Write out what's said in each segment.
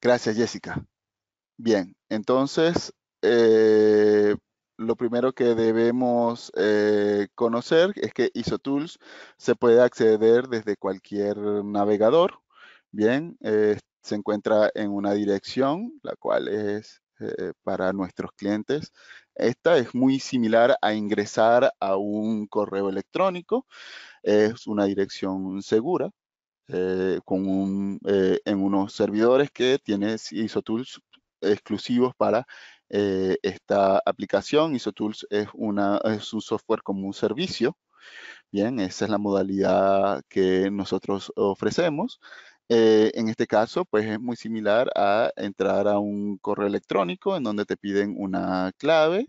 Gracias, Jessica. Bien, entonces, eh, lo primero que debemos eh, conocer es que IsoTools se puede acceder desde cualquier navegador. Bien, eh, se encuentra en una dirección, la cual es para nuestros clientes. Esta es muy similar a ingresar a un correo electrónico. Es una dirección segura, eh, con eh, en unos servidores que tienes IsoTools exclusivos para eh, esta aplicación. IsoTools es, una, es un software como un servicio. Bien, esa es la modalidad que nosotros ofrecemos. en este caso, pues es muy similar a entrar a un correo electrónico en donde te piden una clave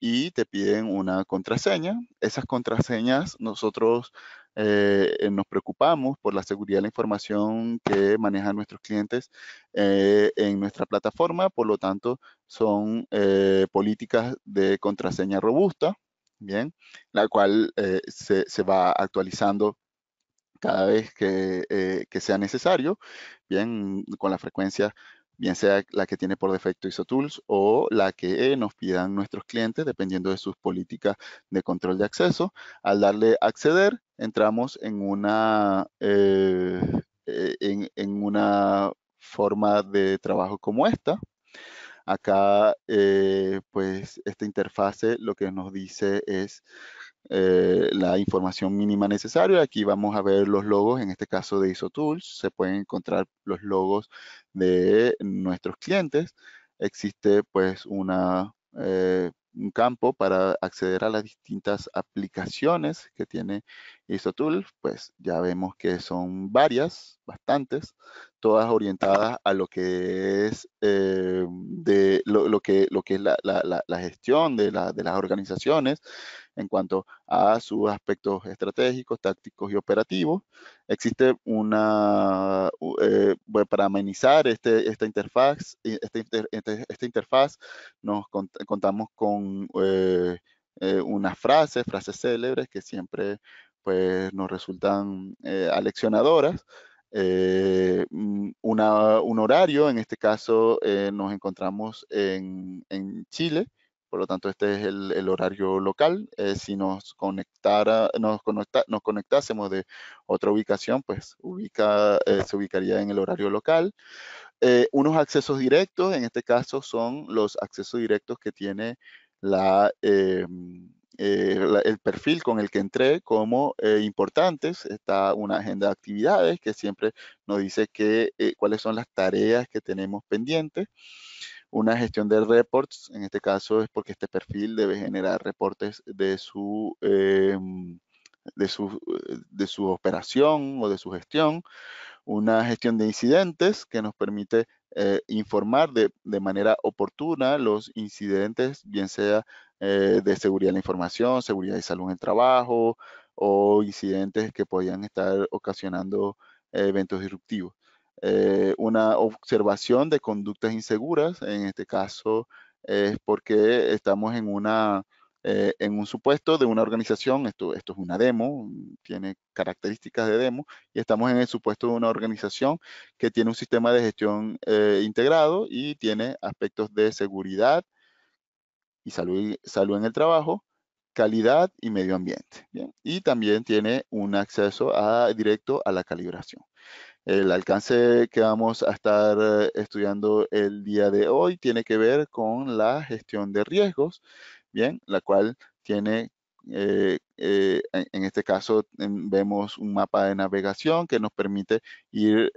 y te piden una contraseña. Esas contraseñas nosotros eh, eh, nos preocupamos por la seguridad de la información que manejan nuestros clientes eh, en nuestra plataforma, por lo tanto son políticas de contraseña robusta, bien, la cual se, va actualizando cada vez que, que, sea necesario, bien, con la frecuencia, bien sea la que tiene por defecto IsoTools o la que nos pidan nuestros clientes, dependiendo de sus políticas de control de acceso. Al darle acceder, entramos en una, eh, eh, en, una forma de trabajo como esta. Acá, eh, pues, esta interfase lo que nos dice es la información mínima necesaria. Aquí vamos a ver los logos, en este caso de IsoTools. Se pueden encontrar los logos de nuestros clientes. Existe, pues, una, un campo para acceder a las distintas aplicaciones que tiene ISOTool, pues ya vemos que son varias, bastantes, todas orientadas a lo que es, eh, de, lo, que, lo que es la, gestión de, de, las organizaciones en cuanto a sus aspectos estratégicos, tácticos y operativos. Existe una, eh, para amenizar este, esta interfaz, eh, esta, este, esta interfaz nos contamos con... unas frases, frases célebres que siempre pues nos resultan eh, aleccionadoras. Eh, mm, un horario, en este caso eh, nos encontramos en, Chile, por lo tanto este es el, horario local. si nos, conectara, nos, nos conectásemos de otra ubicación, pues ubica, se ubicaría en el horario local. unos accesos directos, en este caso son los accesos directos que tiene la... Eh, el perfil con el que entré como eh, importantes. Está una agenda de actividades que siempre nos dice que, eh, cuáles son las tareas que tenemos pendientes. Una gestión de reports, en este caso es porque este perfil debe generar reportes de su, de su, de su operación o de su gestión. Una gestión de incidentes que nos permite informar de, de, manera oportuna los incidentes, bien sea eh, de seguridad de la información, seguridad y salud en el trabajo o incidentes que podían estar ocasionando eh, eventos disruptivos. Eh, una observación de conductas inseguras, en este caso es porque estamos en una... en un supuesto de una organización, esto, esto es una demo, tiene características de demo, y estamos en el supuesto de una organización que tiene un sistema de gestión integrado y tiene aspectos de seguridad, y salud, en el trabajo, calidad y medio ambiente. Y también tiene un acceso directo a la calibración. El alcance que vamos a estar eh, estudiando el día de hoy tiene que ver con la gestión de riesgos, bien, la cual tiene eh, eh, en este caso vemos un mapa de navegación que nos permite ir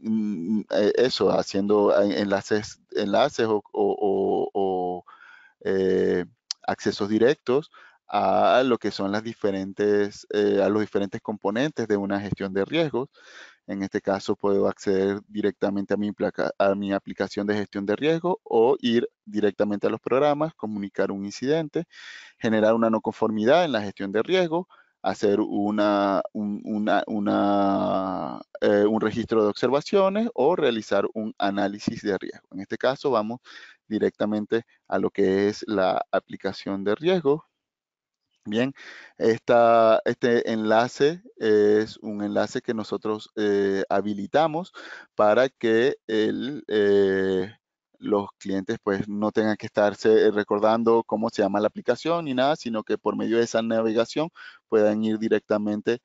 Mm, eh, eso, haciendo ah, enlaces, enlaces o, eh, accesos directos a lo que son las diferentes, eh, a los diferentes componentes de una gestión de riesgos. En este caso puedo acceder directamente a mi, a mi aplicación de gestión de riesgo o ir directamente a los programas, comunicar un incidente, generar una no conformidad en la gestión de riesgo, hacer una, un, una, eh, un registro de observaciones o realizar un análisis de riesgo. En este caso vamos directamente a lo que es la aplicación de riesgo. Bien, este enlace es un enlace que nosotros eh, habilitamos para que el, eh, los clientes pues no tengan que estarse recordando cómo se llama la aplicación ni nada, sino que por medio de esa navegación puedan ir directamente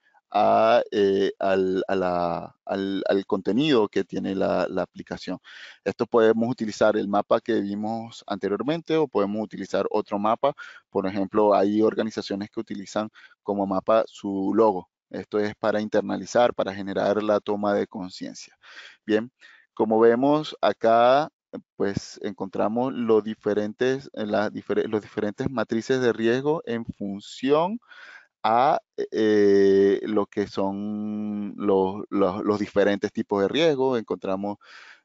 eh, al, contenido que tiene la, la, aplicación. Esto podemos utilizar el mapa que vimos anteriormente o podemos utilizar otro mapa. Por ejemplo, hay organizaciones que utilizan como mapa su logo. Esto es para internalizar, para generar la toma de conciencia. Bien, como vemos acá pues encontramos los diferentes, eh, las los diferentes matrices de riesgo en función a eh, lo que son los, los, diferentes tipos de riesgo. Encontramos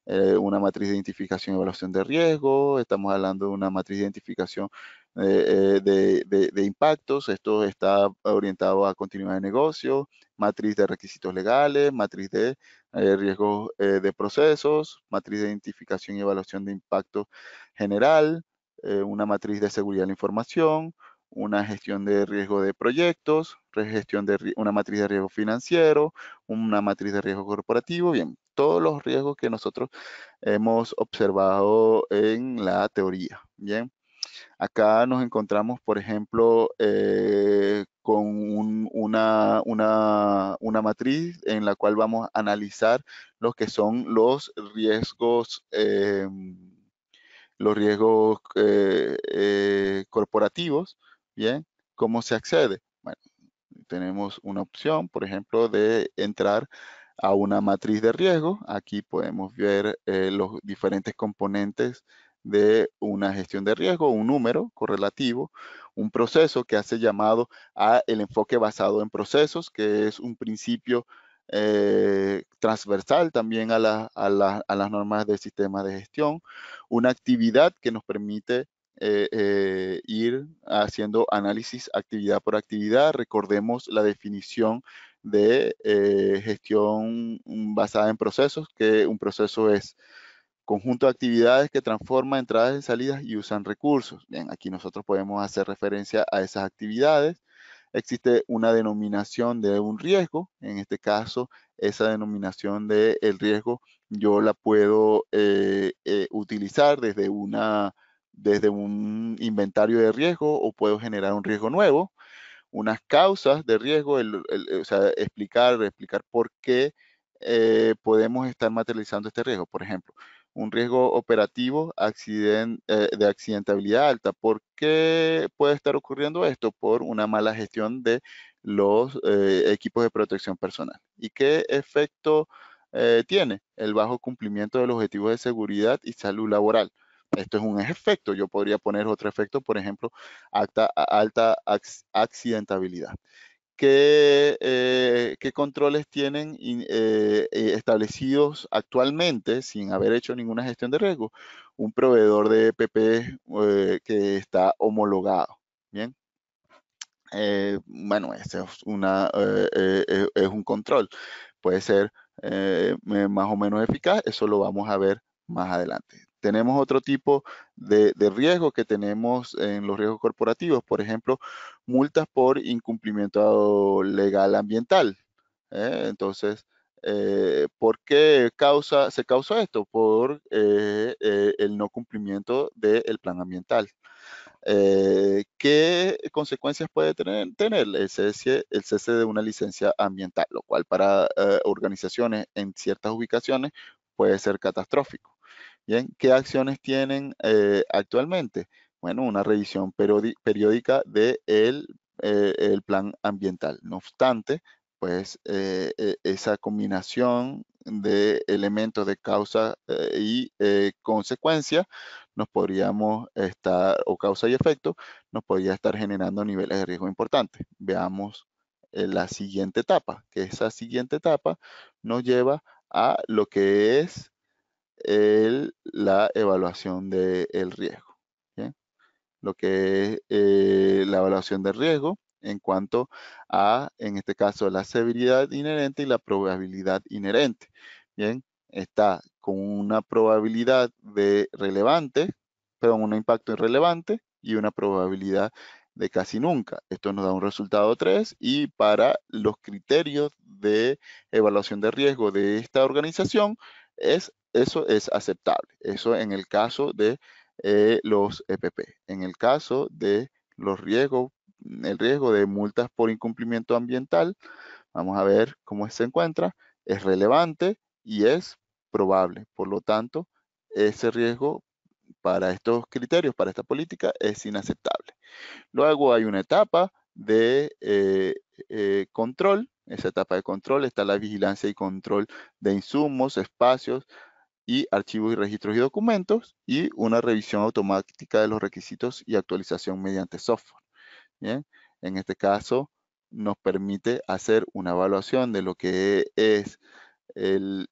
eh, una matriz de identificación y evaluación de riesgo, estamos hablando de una matriz de identificación de, de, impactos, esto está orientado a continuidad de negocio, matriz de requisitos legales, matriz de eh, riesgos eh, de procesos, matriz de identificación y evaluación de impacto general, eh, una matriz de seguridad de la información, una gestión de riesgo de proyectos, de una matriz de riesgo financiero, una matriz de riesgo corporativo, bien, todos los riesgos que nosotros hemos observado en la teoría, bien. Acá nos encontramos, por ejemplo, eh, con una, una, matriz en la cual vamos a analizar lo que son los riesgos, eh, los riesgos eh, corporativos, ¿bien? ¿Cómo se accede? Bueno, tenemos una opción, por ejemplo, de entrar a una matriz de riesgo. Aquí podemos ver los diferentes componentes de una gestión de riesgo, un número correlativo, un proceso que hace llamado a el enfoque basado en procesos, que es un principio eh, transversal también a, las normas del sistema de gestión, una actividad que nos permite eh, eh, ir haciendo análisis actividad por actividad. Recordemos la definición de gestión basada en procesos, que un proceso es conjunto de actividades que transforma entradas y salidas y usan recursos. Bien, aquí nosotros podemos hacer referencia a esas actividades. Existe una denominación de un riesgo, en este caso esa denominación del el riesgo yo la puedo eh, eh, utilizar desde, una, desde un inventario de riesgo o puedo generar un riesgo nuevo. Unas causas de riesgo, o sea, explicar, explicar por qué eh, podemos estar materializando este riesgo. Por ejemplo, un riesgo operativo eh, de accidentabilidad alta. ¿Por qué puede estar ocurriendo esto? Por una mala gestión de los eh, equipos de protección personal. ¿Y qué efecto eh, tiene? El bajo cumplimiento de los objetivos de seguridad y salud laboral. Esto es un efecto. Yo podría poner otro efecto, por ejemplo, alta, accidentabilidad. Eh, qué, controles tienen eh, eh, establecidos actualmente, sin haber hecho ninguna gestión de riesgo, un proveedor de PP e, que está homologado. Bien. bueno, ese es, una, es un control. Puede ser más o menos eficaz, eso lo vamos a ver más adelante. Tenemos otro tipo de, riesgo que tenemos en los riesgos corporativos, por ejemplo, multas por incumplimiento legal ambiental. ¿eh? Entonces, eh, ¿por qué causa, se causa esto? Por eh, el no cumplimiento del plan ambiental. ¿Qué consecuencias puede tener, tener el, cese, de una licencia ambiental? Lo cual para organizaciones en ciertas ubicaciones puede ser catastrófico. ¿qué acciones tienen eh, actualmente? Bueno, una revisión periódica del de eh, el plan ambiental. No obstante, pues eh, esa combinación de elementos de causa y consecuencia nos podríamos estar, o causa y efecto, nos podría estar generando niveles de riesgo importantes. Veamos la siguiente etapa, que esa siguiente etapa nos lleva a lo que es la evaluación del riesgo. Lo que es eh, la evaluación del riesgo en cuanto a, en este caso, la severidad inherente y la probabilidad inherente. Bien, está con una probabilidad de relevante, perdón, un impacto irrelevante y una probabilidad de casi nunca. Esto nos da un resultado 3 y para los criterios de evaluación de riesgo de esta organización es eso es aceptable. Eso en el caso de eh, los EPP. En el caso de los riesgos, el riesgo de multas por incumplimiento ambiental, vamos a ver cómo se encuentra, es relevante y es probable. Por lo tanto, ese riesgo para estos criterios, para esta política, es inaceptable. Luego hay una etapa de eh, eh, control. Esa etapa de control está la vigilancia y control de insumos, espacios, y archivos y registros y documentos y una revisión automática de los requisitos y actualización mediante software. Bien, en este caso nos permite hacer una evaluación de lo que es el,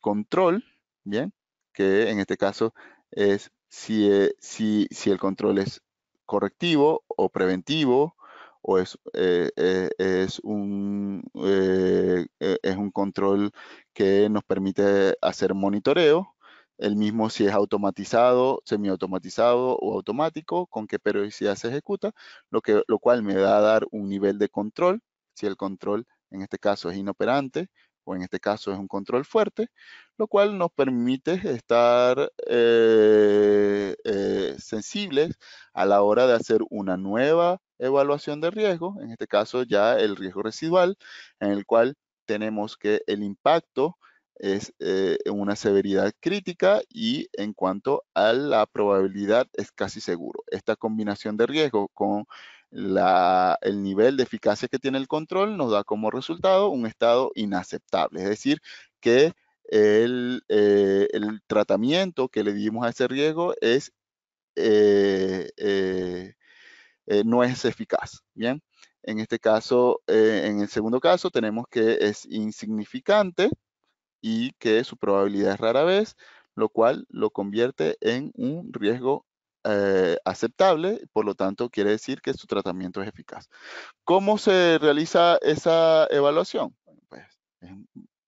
control, bien, que en este caso es si, si, si el control es correctivo o preventivo o eh, eh, eh, es, un, control que nos permite hacer monitoreo, el mismo si es automatizado, semiautomatizado o automático, con qué periodicidad se ejecuta, lo, lo cual me da a dar un nivel de control, si el control en este caso es inoperante, en este caso es un control fuerte, lo cual nos permite estar eh, eh, sensibles a la hora de hacer una nueva evaluación de riesgo, en este caso ya el riesgo residual, en el cual tenemos que el impacto es eh, una severidad crítica y en cuanto a la probabilidad es casi seguro. Esta combinación de riesgo con el nivel de eficacia que tiene el control nos da como resultado un estado inaceptable, es decir, que el, eh, el tratamiento que le dimos a ese riesgo es, eh, eh, no es eficaz. Bien, en este caso, en el segundo caso, tenemos que es insignificante y que su probabilidad es rara vez, lo cual lo convierte en un riesgo eh, aceptable, por lo tanto quiere decir que su tratamiento es eficaz. ¿Cómo se realiza esa evaluación? pues es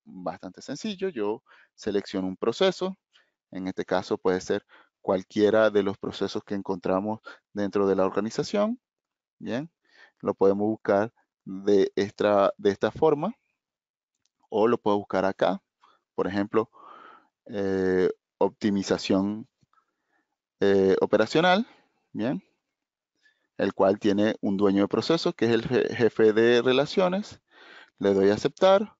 bastante sencillo, yo selecciono un proceso, en este caso puede ser cualquiera de los procesos que encontramos dentro de la organización, ¿bien? Lo podemos buscar de esta, de esta forma o lo puedo buscar acá, por ejemplo, eh, optimización eh, operacional, ¿bien? El cual tiene un dueño de proceso, que es el jefe de relaciones. Le doy a aceptar.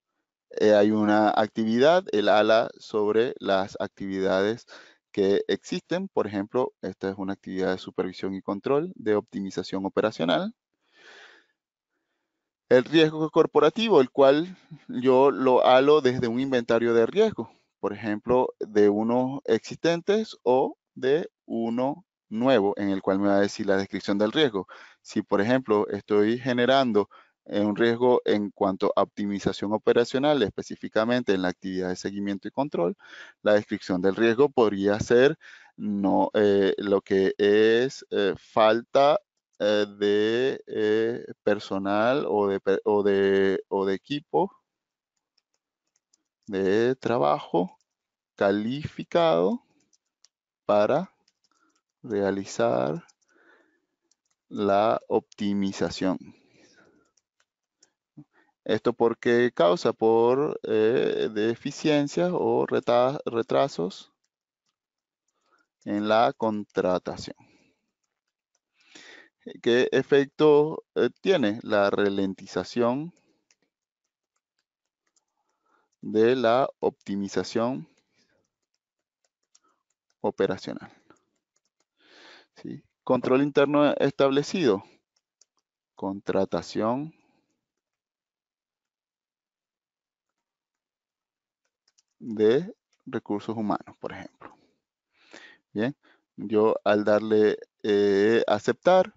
Eh, hay una actividad, el ala sobre las actividades que existen. Por ejemplo, esta es una actividad de supervisión y control de optimización operacional. El riesgo corporativo, el cual yo lo halo desde un inventario de riesgo, por ejemplo, de unos existentes o de uno nuevo en el cual me va a decir la descripción del riesgo. Si, por ejemplo, estoy generando eh, un riesgo en cuanto a optimización operacional, específicamente en la actividad de seguimiento y control, la descripción del riesgo podría ser no, eh, lo que es eh, falta de personal o de, o de equipo de trabajo calificado para realizar la optimización. ¿Esto porque causa? Por eh, deficiencias o retrasos en la contratación. ¿Qué efecto eh, tiene? La ralentización de la optimización operacional. Control interno establecido. Contratación. de recursos humanos, por ejemplo. Bien, yo al darle eh, aceptar,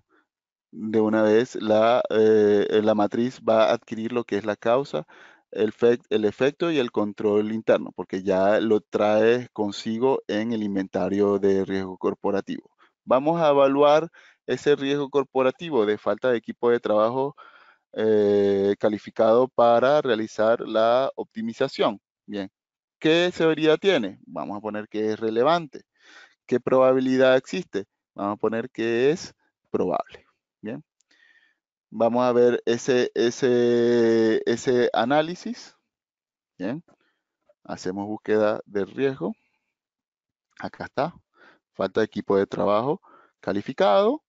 de una vez la, eh, la matriz va a adquirir lo que es la causa, el, efecto y el control interno, porque ya lo traes consigo en el inventario de riesgo corporativo. Vamos a evaluar ese riesgo corporativo de falta de equipo de trabajo eh, calificado para realizar la optimización. Bien, ¿qué severidad tiene? Vamos a poner que es relevante. ¿Qué probabilidad existe? Vamos a poner que es probable. Bien. Vamos a ver ese, ese, análisis. Hacemos búsqueda de riesgo. Acá está. Falta de equipo de trabajo calificado.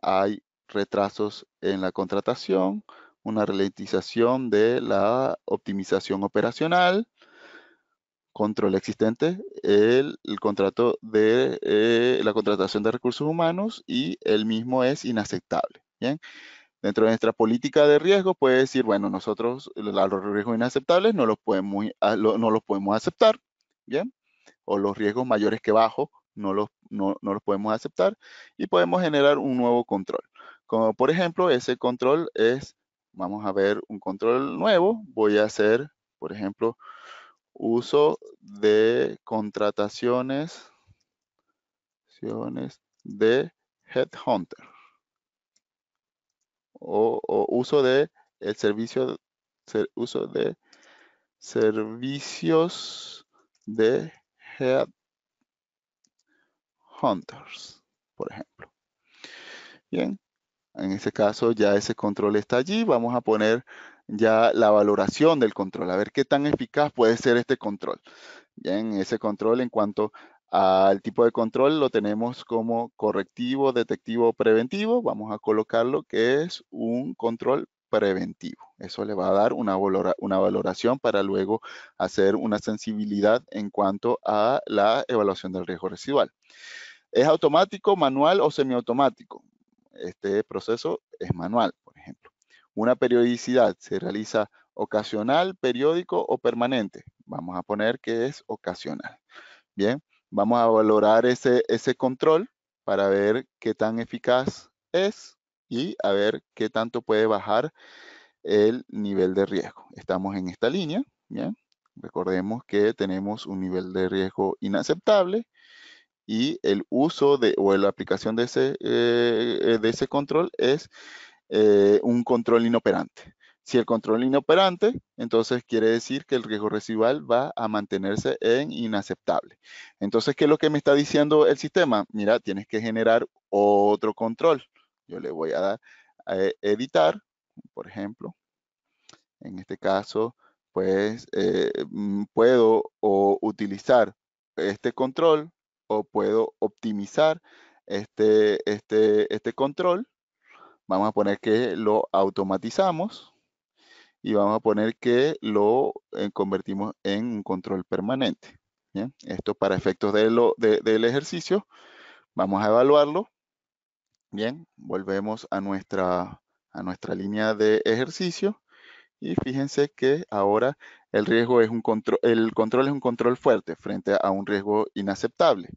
Hay retrasos en la contratación, una ralentización de la optimización operacional, control existente, el, contrato de eh, la contratación de recursos humanos y el mismo es inaceptable. Bien. Dentro de nuestra política de riesgo puede decir, bueno, nosotros los riesgos inaceptables no los podemos, no los podemos aceptar, ¿bien? O los riesgos mayores que bajos no los, no los podemos aceptar y podemos generar un nuevo control. Como por ejemplo, ese control es, vamos a ver un control nuevo, voy a hacer, por ejemplo, uso de contrataciones de headhunter o, uso de el servicio, uso de servicios de Head Hunters, por ejemplo. Bien, en ese caso ya ese control está allí. Vamos a poner ya la valoración del control, a ver qué tan eficaz puede ser este control. Bien, ese control en cuanto al tipo de control lo tenemos como correctivo, detectivo, preventivo. Vamos a colocarlo que es un control preventivo. Eso le va a dar una, una valoración para luego hacer una sensibilidad en cuanto a la evaluación del riesgo residual. ¿Es automático, manual o semiautomático? Este proceso es manual, por ejemplo. Una periodicidad se realiza ocasional, periódico o permanente. Vamos a poner que es ocasional. Bien. Vamos a valorar ese, control para ver qué tan eficaz es y a ver qué tanto puede bajar el nivel de riesgo. Estamos en esta línea, Recordemos que tenemos un nivel de riesgo inaceptable y el uso de, o la aplicación de ese, eh, control es eh, un control inoperante. Si el control es inoperante, entonces quiere decir que el riesgo residual va a mantenerse en inaceptable. Entonces, ¿qué es lo que me está diciendo el sistema? Mira, tienes que generar otro control. Yo le voy a dar a eh, editar, por ejemplo. En este caso, pues eh, mm, puedo utilizar este control o puedo optimizar este, este, este control. Vamos a poner que lo automatizamos y vamos a poner que lo eh, convertimos en un control permanente. ¿bien? Esto para efectos de lo, del ejercicio. Vamos a evaluarlo. Bien, volvemos a nuestra, a nuestra línea de ejercicio. Y fíjense que ahora el riesgo es un control, el control es un control fuerte frente a un riesgo inaceptable.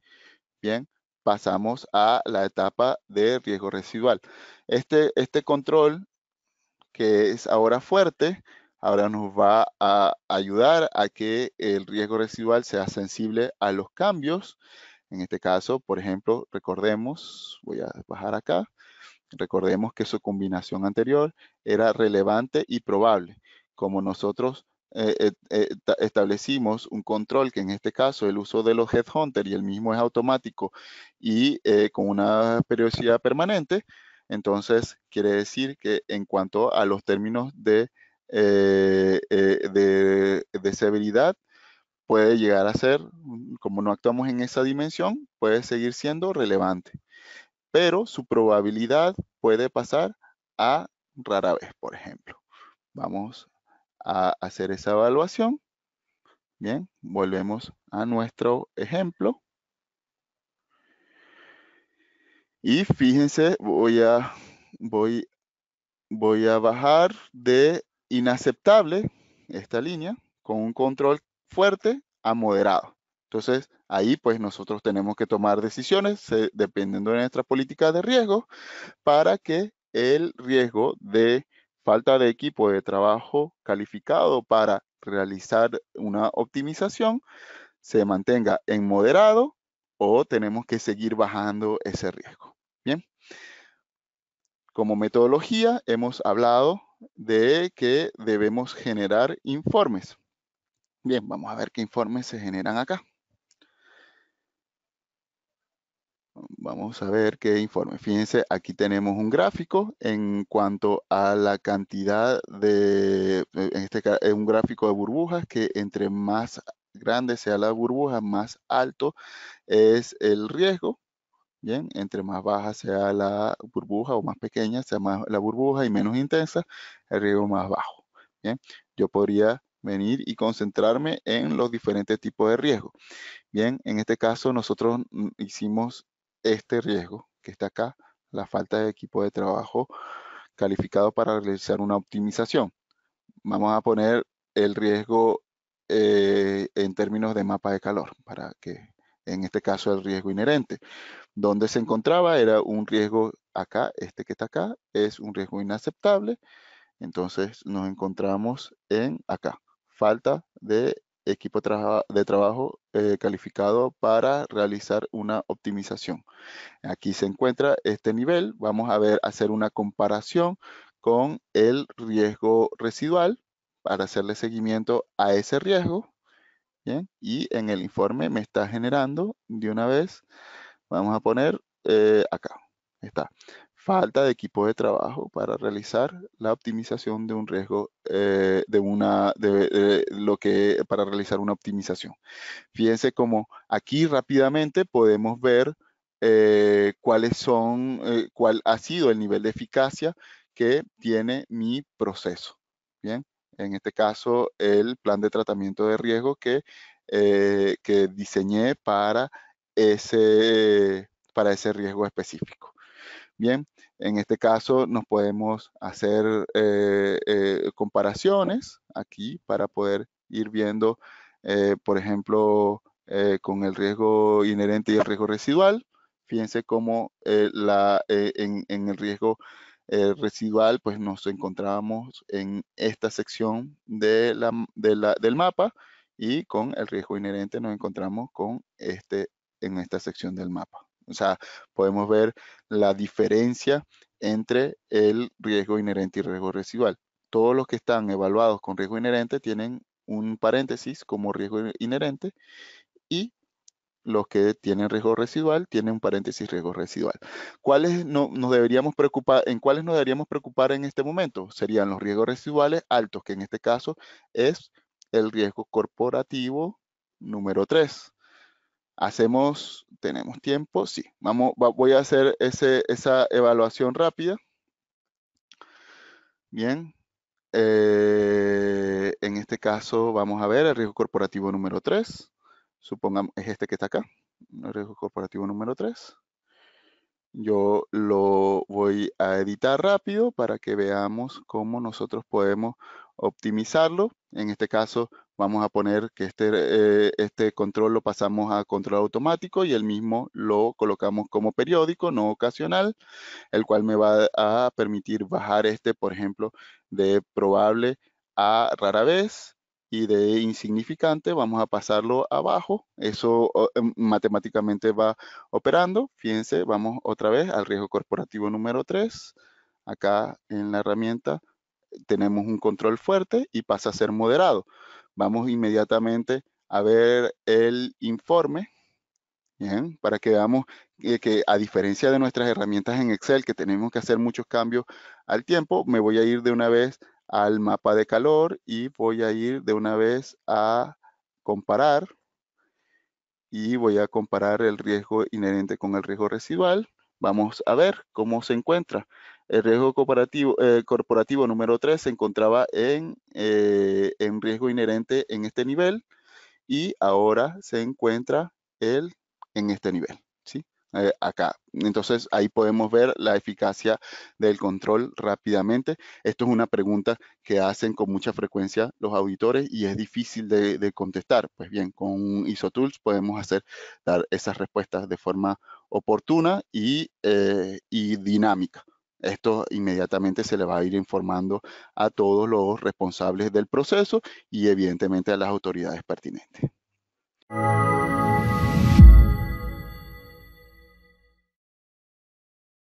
Bien, pasamos a la etapa de riesgo residual. Este, este control que es ahora fuerte, ahora nos va a ayudar a que el riesgo residual sea sensible a los cambios. En este caso, por ejemplo, recordemos, voy a bajar acá, recordemos que su combinación anterior era relevante y probable. Como nosotros eh, eh, eh, establecimos un control que en este caso el uso de los Headhunter y el mismo es automático y con una periodicidad permanente, entonces, quiere decir que en cuanto a los términos de, eh, eh, severidad, puede llegar a ser, mm, como no actuamos en esa dimensión, puede seguir siendo relevante. Pero su probabilidad puede pasar a rara vez, por ejemplo. Vamos a hacer esa evaluación. Bien, volvemos a nuestro ejemplo. Y fíjense, voy a, voy, a bajar de inaceptable esta línea con un control fuerte a moderado. Entonces, ahí pues nosotros tenemos que tomar decisiones dependiendo de nuestra política de riesgo para que el riesgo de falta de equipo de trabajo calificado para realizar una optimización se mantenga en moderado o tenemos que seguir bajando ese riesgo. Como metodología hemos hablado de que debemos generar informes. Bien, vamos a ver qué informes se generan acá. Vamos a ver qué informes. Fíjense, aquí tenemos un gráfico en cuanto a la cantidad de, en este caso, un gráfico de burbujas que entre más grande sea la burbuja, más alto es el riesgo Bien, entre más baja sea la burbuja o más pequeña sea más la burbuja y menos intensa, el riesgo más bajo. Bien, yo podría venir y concentrarme en los diferentes tipos de riesgo. Bien, en este caso nosotros hicimos este riesgo que está acá, la falta de equipo de trabajo calificado para realizar una optimización. Vamos a poner el riesgo eh, en términos de mapa de calor para que en este caso el riesgo inherente. Donde se encontraba era un riesgo acá, este que está acá, es un riesgo inaceptable. Entonces nos encontramos en acá, falta de equipo de trabajo eh, calificado para realizar una optimización. Aquí se encuentra este nivel. Vamos a ver, hacer una comparación con el riesgo residual para hacerle seguimiento a ese riesgo. Bien, y en el informe me está generando de una vez, vamos a poner eh, acá, está, falta de equipo de trabajo para realizar la optimización de un riesgo, eh, de una, de, lo que, para realizar una optimización. Fíjense como aquí rápidamente podemos ver eh, cuáles son, cuál ha sido el nivel de eficacia que tiene mi proceso. Bien, en este caso el plan de tratamiento de riesgo que, eh, que diseñé para ese, para ese riesgo específico. Bien, en este caso nos podemos hacer eh, eh, comparaciones aquí para poder ir viendo, por ejemplo, con el riesgo inherente y el riesgo residual. Fíjense cómo la, en, en el riesgo eh, residual, pues nos encontramos en esta sección del mapa y con el riesgo inherente nos encontramos con este, en esta sección del mapa. O sea, podemos ver la diferencia entre el riesgo inherente y riesgo residual. Todos los que están evaluados con riesgo inherente tienen un paréntesis como riesgo inherente y los que tienen riesgo residual tienen un paréntesis riesgo residual. ¿Cuáles nos deberíamos preocupar, ¿En cuáles nos deberíamos preocupar en este momento? Serían los riesgos residuales altos, que en este caso es el riesgo corporativo número 3. Hacemos, tenemos tiempo, sí. Vamos, voy a hacer esa evaluación rápida. Bien. Eh, en este caso vamos a ver el riesgo corporativo número 3 supongamos, es este que está acá, riesgo corporativo número 3. Yo lo voy a editar rápido para que veamos cómo nosotros podemos optimizarlo. En este caso, vamos a poner que este, eh, este control lo pasamos a control automático y el mismo lo colocamos como periódico, no ocasional, el cual me va a permitir bajar este, por ejemplo, de probable a rara vez y de insignificante vamos a pasarlo abajo. Eso em, matemáticamente va operando. Fíjense, vamos otra vez al riesgo corporativo número 3. Acá en la herramienta tenemos un control fuerte y pasa a ser moderado. Vamos inmediatamente a ver el informe. para que veamos que, que a diferencia de nuestras herramientas en Excel, que tenemos que hacer muchos cambios al tiempo, me voy a ir de una vez al mapa de calor y voy a ir de una vez a comparar y voy a comparar el riesgo inherente con el riesgo residual. Vamos a ver cómo se encuentra. El riesgo eh, corporativo, número 3 se encontraba en, eh, en riesgo inherente en este nivel y ahora se encuentra el en este nivel. Eh, acá. Entonces ahí podemos ver la eficacia del control rápidamente. Esto es una pregunta que hacen con mucha frecuencia los auditores y es difícil de, contestar. Pues bien, con IsoTools podemos hacer dar esas respuestas de forma oportuna y, eh, y dinámica. Esto inmediatamente se le va a ir informando a todos los responsables del proceso y evidentemente a las autoridades pertinentes.